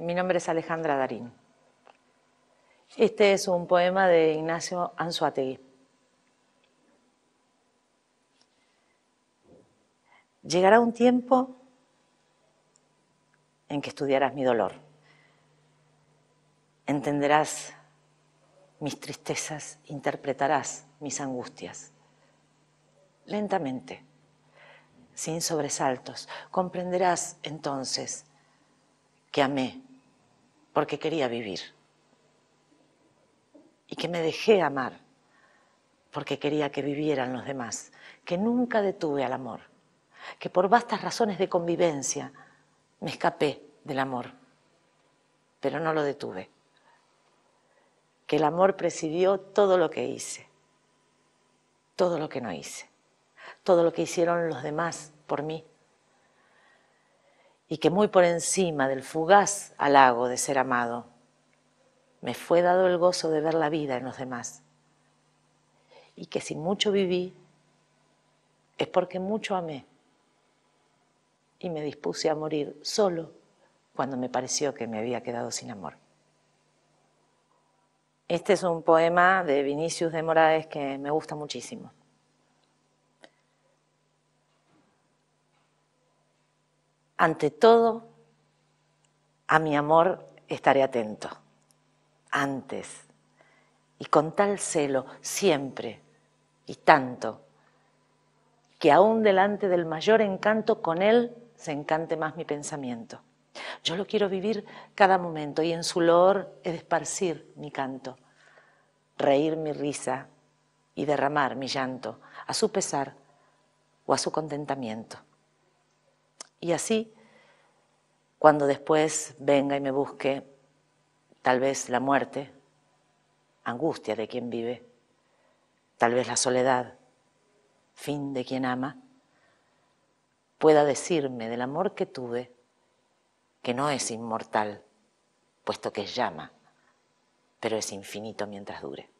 Mi nombre es Alejandra Darín. Este es un poema de Ignacio Anzuategui. Llegará un tiempo en que estudiarás mi dolor. Entenderás mis tristezas, interpretarás mis angustias. Lentamente, sin sobresaltos, comprenderás entonces que amé porque quería vivir y que me dejé amar porque quería que vivieran los demás, que nunca detuve al amor, que por vastas razones de convivencia me escapé del amor, pero no lo detuve, que el amor presidió todo lo que hice, todo lo que no hice, todo lo que hicieron los demás por mí y que muy por encima del fugaz halago de ser amado, me fue dado el gozo de ver la vida en los demás. Y que si mucho viví, es porque mucho amé y me dispuse a morir solo cuando me pareció que me había quedado sin amor. Este es un poema de Vinicius de Moraes que me gusta muchísimo. Ante todo, a mi amor estaré atento, antes, y con tal celo, siempre, y tanto, que aún delante del mayor encanto con él se encante más mi pensamiento. Yo lo quiero vivir cada momento y en su loor de esparcir mi canto, reír mi risa y derramar mi llanto, a su pesar o a su contentamiento. Y así, cuando después venga y me busque tal vez la muerte, angustia de quien vive, tal vez la soledad, fin de quien ama, pueda decirme del amor que tuve que no es inmortal, puesto que llama, pero es infinito mientras dure.